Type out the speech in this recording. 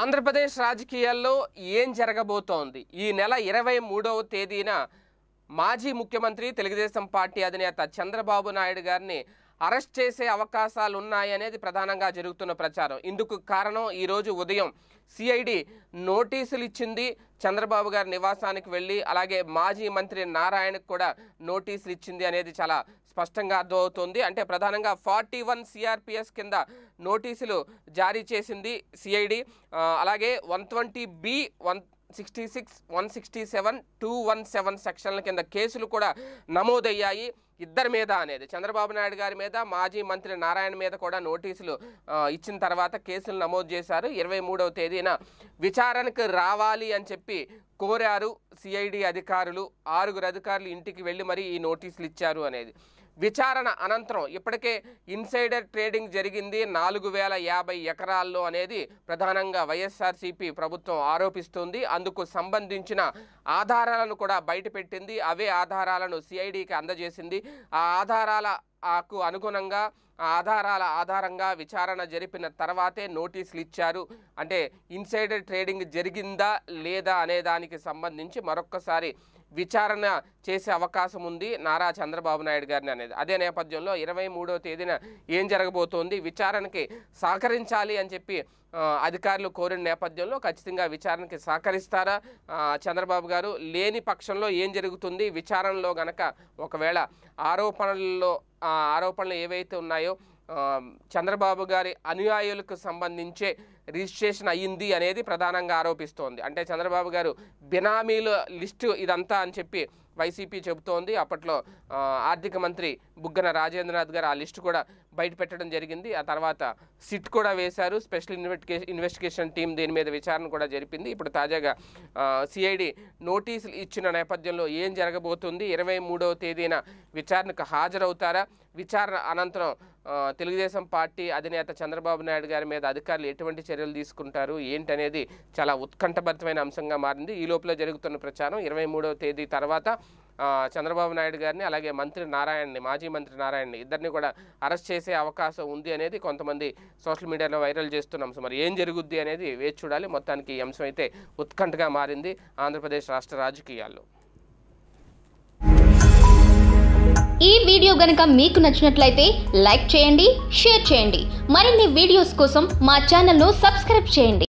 ఆంధ్రప్రదేశ్ రాజకీయాల్లో ఏం జరగబోతోంది ఈ నెల ఇరవై మూడవ తేదీన మాజీ ముఖ్యమంత్రి తెలుగుదేశం పార్టీ అధినేత చంద్రబాబు నాయుడు గారిని అరెస్ట్ చేసే అవకాశాలు ఉన్నాయనేది ప్రధానంగా జరుగుతున్న ప్రచారం ఇందుకు కారణం ఈరోజు ఉదయం సిఐడి నోటీసులు ఇచ్చింది చంద్రబాబు గారి నివాసానికి వెళ్ళి అలాగే మాజీ మంత్రి నారాయణకు కూడా నోటీసులు ఇచ్చింది అనేది చాలా స్పష్టంగా అర్థమవుతోంది అంటే ప్రధానంగా ఫార్టీ వన్ సిఆర్పిఎస్ కింద నోటీసులు జారీ చేసింది సిఐడి అలాగే one twenty B one sixty six one sixty seven two one seven సెక్షన్ల కింద కేసులు కూడా నమోదయ్యాయి ఇద్దరి మీద అనేది చంద్రబాబు నాయుడు గారి మీద మాజీ మంత్రి నారాయణ మీద కూడా నోటీసులు ఇచ్చిన తర్వాత కేసులు నమోదు చేశారు ఇరవై మూడవ తేదీన విచారణకు రావాలి అని చెప్పి కోరారు సిఐడి అధికారులు ఆరుగురు అధికారులు ఇంటికి వెళ్ళి మరీ ఈ నోటీసులు ఇచ్చారు అనేది విచారణ అనంతరం ఇప్పటికే ఇన్సైడర్ ట్రేడింగ్ జరిగింది నాలుగు వేల యాభై ఎకరాల్లో అనేది ప్రధానంగా వైఎస్ఆర్సీపీ ప్రభుత్వం ఆరోపిస్తుంది అందుకు సంబంధించిన ఆధారాలను కూడా బయటపెట్టింది అవే ఆధారాలను సిఐడికి అందజేసింది ఆ ఆధారాల ఆకు అనుగుణంగా ఆధారాల ఆధారంగా విచారణ జరిపిన తర్వాతే నోటీసులు ఇచ్చారు అంటే ఇన్సైడర్ ట్రేడింగ్ జరిగిందా లేదా అనే దానికి సంబంధించి మరొక్కసారి విచారణ చేసే అవకాశం ఉంది నారా చంద్రబాబు నాయుడు గారిని అనేది అదే నేపథ్యంలో ఇరవై మూడవ తేదీన ఏం జరగబోతోంది విచారణకి సహకరించాలి అని చెప్పి అధికారులు కోరిన నేపథ్యంలో ఖచ్చితంగా విచారణకి సహకరిస్తారా చంద్రబాబు గారు లేని పక్షంలో ఏం జరుగుతుంది విచారణలో గనక ఒకవేళ ఆరోపణల్లో ఆరోపణలు ఏవైతే ఉన్నాయో చంద్రబాబు గారి అనుయాయులకు సంబంధించే రిజిస్ట్రేషన్ అయ్యింది అనేది ప్రధానంగా ఆరోపిస్తోంది అంటే చంద్రబాబు గారు బినామీల లిస్టు ఇదంతా అని చెప్పి వైసీపీ చెబుతోంది అప్పట్లో ఆర్థిక మంత్రి బుగ్గన రాజేంద్రనాథ్ గారు ఆ లిస్టు కూడా బయట పెట్టడం జరిగింది ఆ తర్వాత సిట్ కూడా వేశారు స్పెషల్ ఇన్వెస్టిగేషన్ ఇన్వెస్టిగేషన్ టీం దీని మీద విచారణ కూడా జరిపింది ఇప్పుడు తాజాగా సిఐడి నోటీసులు ఇచ్చిన నేపథ్యంలో ఏం జరగబోతుంది ఇరవై మూడవ తేదీన విచారణకు హాజరవుతారా విచారణ అనంతరం తెలుగుదేశం పార్టీ అధినేత చంద్రబాబు నాయుడు గారి మీద అధికారులు ఎటువంటి చర్యలు తీసుకుంటారు ఏంటనేది చాలా ఉత్కంఠభరితమైన అంశంగా మారింది ఈ లోపల జరుగుతున్న ప్రచారం ఇరవై తేదీ తర్వాత చంద్రబాబు నాయుడు గారిని అలాగే మంత్రి నారాయణని మాజీ మంత్రి నారాయణని ఇద్దరిని కూడా అరెస్ట్ చేసే అవకాశం ఉంది అనేది కొంతమంది సోషల్ మీడియాలో వైరల్ చేస్తున్నాం సో మరి ఏం జరుగుద్ది అనేది వేచి చూడాలి మొత్తానికి ఈ అంశం అయితే ఉత్కంఠగా మారింది ఆంధ్రప్రదేశ్ రాష్ట్ర రాజకీయాల్లో ఈ వీడియో గనక మీకు నచ్చినట్లయితే లైక్ చేయండి షేర్ చేయండి మరిన్ని వీడియోస్ కోసం మా ఛానల్ను సబ్స్క్రైబ్ చేయండి